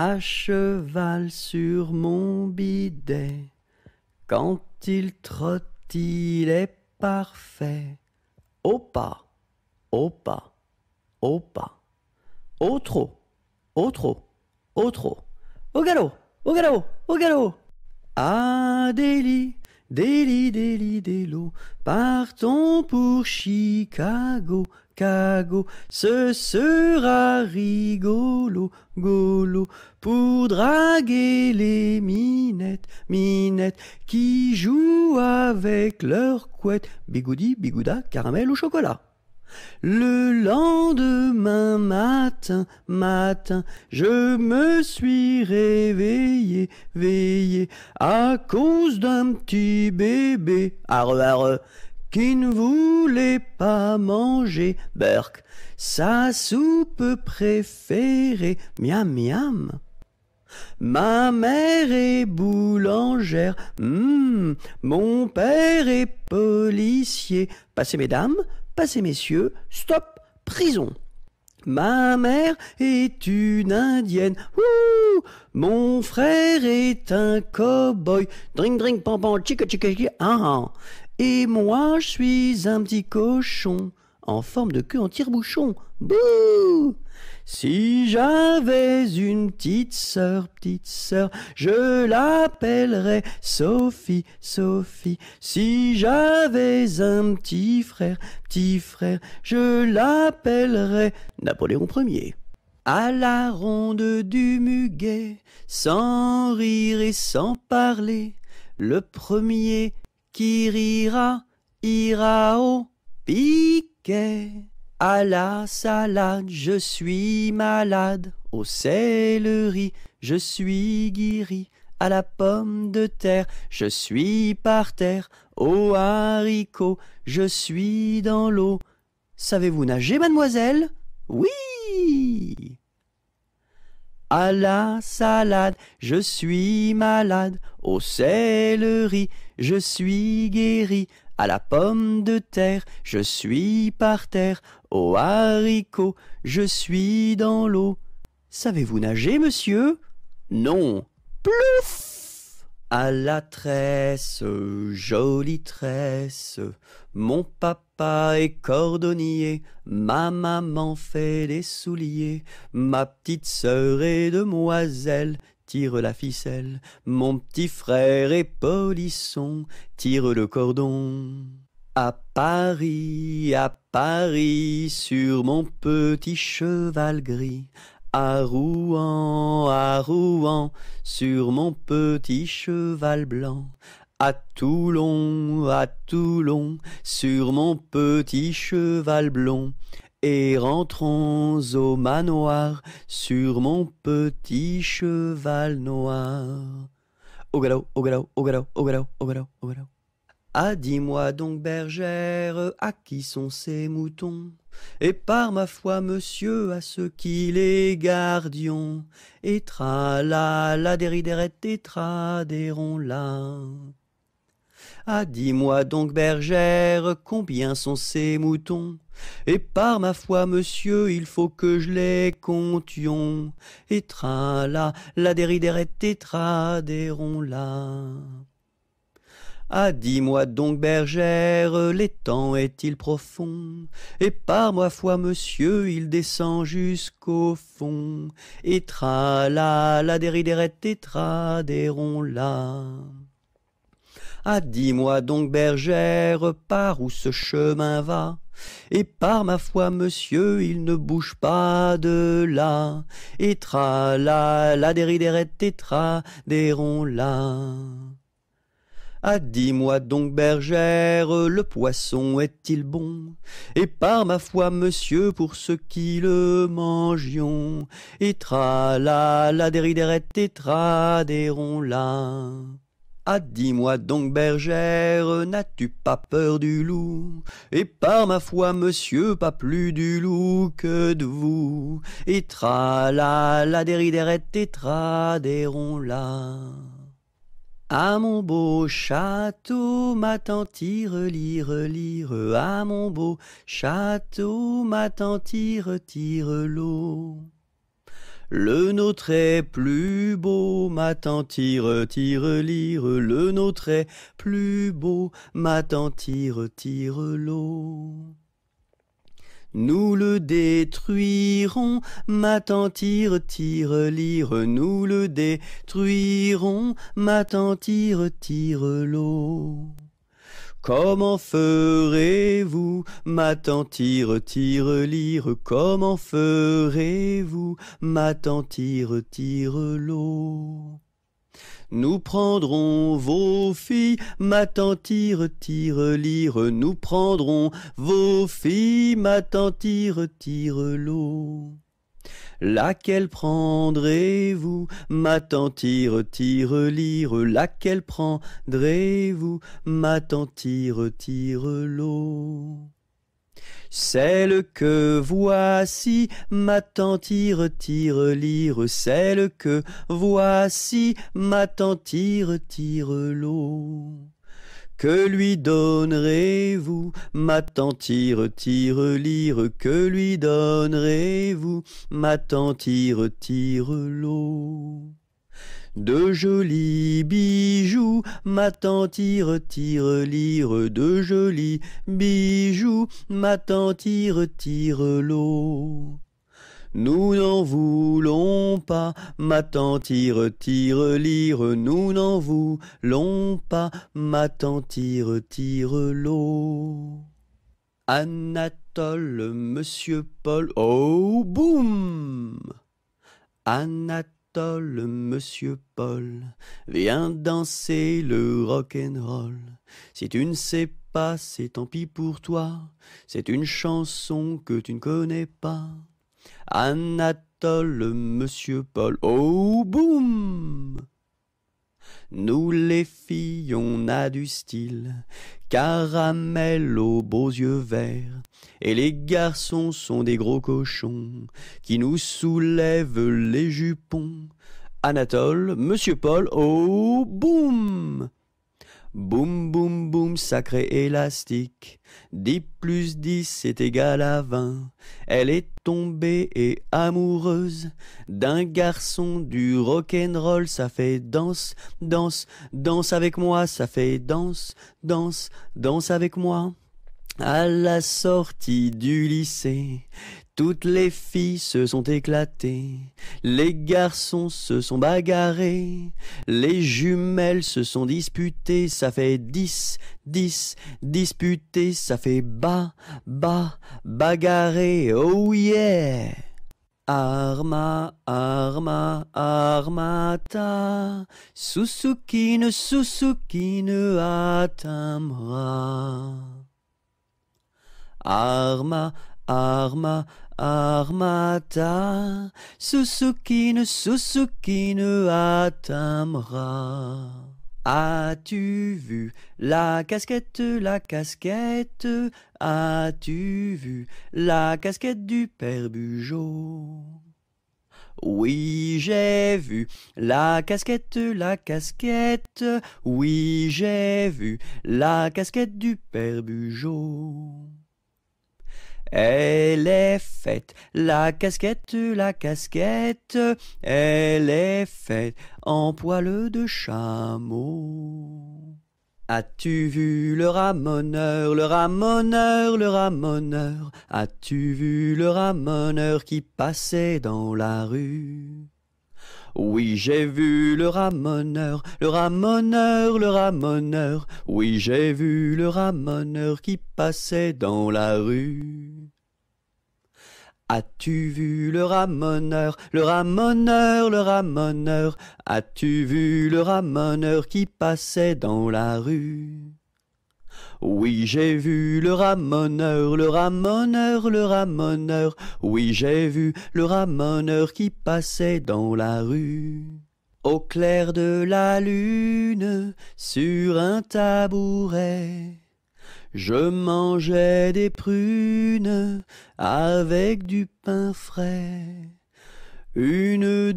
à cheval sur mon bidet. Quand il trotte, il est parfait. Au pas, au pas, au pas. Au trot, au trot, au trot. Au galop, au galop, au galop. À Delhi, Delhi, Delhi, Delhi, partons pour Chicago ce sera rigolo, golo, pour draguer les minettes, minettes, qui jouent avec leurs couettes, bigoudi, bigouda, caramel ou chocolat. Le lendemain matin, matin, je me suis réveillé, veillé, à cause d'un petit bébé, arre, qui ne voulait pas manger Burke, sa soupe préférée, miam miam. Ma mère est boulangère, hmm. mon père est policier. Passez mesdames, passez messieurs, stop, prison. Ma mère est une indienne, Ouh mon frère est un cow-boy. Drink, drink, pam pam chica chica ah. ah. Et moi, je suis un petit cochon en forme de queue en tire-bouchon. Bouh Si j'avais une petite sœur, petite sœur, je l'appellerais Sophie, Sophie. Si j'avais un petit frère, petit frère, je l'appellerais Napoléon Ier. À la ronde du muguet, sans rire et sans parler, le premier qui rira ira au piquet. À la salade, je suis malade. Au céleri, je suis guéri. À la pomme de terre, je suis par terre. Au haricot, je suis dans l'eau. Savez-vous nager, mademoiselle Oui à la salade, je suis malade. Au céleri, je suis guéri. À la pomme de terre, je suis par terre. Au haricot, je suis dans l'eau. Savez-vous nager, monsieur Non. Plus à la tresse, jolie tresse, mon papa est cordonnier, ma maman fait des souliers, ma petite sœur est demoiselle, tire la ficelle, mon petit frère est polisson, tire le cordon. À Paris, à Paris, sur mon petit cheval gris, à Rouen, à Rouen, sur mon petit cheval blanc. À Toulon, à Toulon, sur mon petit cheval blond. Et rentrons au manoir, sur mon petit cheval noir. Au galop, au galop, au galop, au galop, au galop, au galop. Ah, dis-moi donc, bergère, à qui sont ces moutons et par ma foi, monsieur, à ceux qui les gardions, et tra la la déridérette et la. Ah, dis-moi donc, bergère, combien sont ces moutons Et par ma foi, monsieur, il faut que je les comptions, et tra la la et la. Ah, dis-moi donc, bergère, l'étang est-il profond Et par ma foi, monsieur, il descend jusqu'au fond. Et tra la la tétra et tra la. Ah, dis-moi donc, bergère, par où ce chemin va et par ma foi, monsieur, il ne bouge pas de là. Et tra la la déridérette, et tra des là. Ah, dis-moi donc, bergère, le poisson est-il bon Et par ma foi, monsieur, pour ceux qui le mangions, et tra la la déridérette et tra la. Ah, dis-moi donc, bergère, n'as-tu pas peur du loup Et par ma foi, monsieur, pas plus du loup que de vous. Et tra la la déridérette et tra la. À mon beau château, ma tire lire, lire, à mon beau château, ma tire tire l'eau. Le nôtre est plus beau, ma tire tire, lire, le nôtre est plus beau, ma tire tire l'eau. Nous le détruirons, ma tire, tire, lire, nous le détruirons, ma tire, tire l'eau. Comment ferez-vous, ma tire, tire, lire, comment ferez-vous, ma tire, tire l'eau? Nous prendrons vos filles, ma tire, tire, lire, nous prendrons vos filles, ma tire, tire, l'eau. Laquelle prendrez-vous, ma tire, tire, lire, laquelle prendrez-vous, ma tire, tire, l'eau. Celle que voici tante tire tire lire celle que voici tante tire tire l'eau que lui donnerez-vous ma tire tire lire que lui donnerez-vous ma tire tire l'eau de jolis bijoux, ma tante tire, tire, lire, de jolis bijoux, ma tante tire, tire l'eau. Nous n'en voulons pas, ma tante tire, tire, lire, nous n'en voulons pas, ma tante tire, tire l'eau. Anatole, monsieur Paul, oh boum! Anatole, monsieur Paul, viens danser le roll. Si tu ne sais pas, c'est tant pis pour toi, c'est une chanson que tu ne connais pas. Anatole, monsieur Paul, oh boum! Nous les filles, on a du style, caramel aux beaux yeux verts, et les garçons sont des gros cochons qui nous soulèvent les jupons. Anatole, Monsieur Paul, oh boum Boum boum boum, sacré élastique. 10 plus 10 c'est égal à 20. Elle est tombée et amoureuse d'un garçon du rock'n'roll. Ça fait danse, danse, danse avec moi. Ça fait danse, danse, danse avec moi. À la sortie du lycée, toutes les filles se sont éclatées, les garçons se sont bagarrés, les jumelles se sont disputées, ça fait dix, dix, disputées, ça fait bas, bas, bagarrés, oh yeah! Arma, arma, armata, Suzuki ne atamra. Arma, arma, armata, Susukine, Susukine atteindra. As-tu vu la casquette, la casquette As-tu vu la casquette du père Bugeaud oui, j'ai vu la casquette, la casquette. Oui, j'ai vu la casquette du père Bugeaud. Elle est faite, la casquette, la casquette, elle est faite en poil de chameau. As-tu vu le ramoneur, le ramoneur, le ramoneur As-tu vu le ramoneur qui passait dans la rue oui, j'ai vu le ramoneur, le ramoneur, le ramoneur. Oui, j'ai vu le ramoneur qui passait dans la rue. As-tu vu le ramoneur, le ramoneur, le ramoneur As-tu vu le ramoneur qui passait dans la rue oui, j'ai vu le ramoneur, le ramoneur, le ramoneur. Oui, j'ai vu le ramoneur qui passait dans la rue. Au clair de la lune, sur un tabouret, je mangeais des prunes avec du pain frais. Une,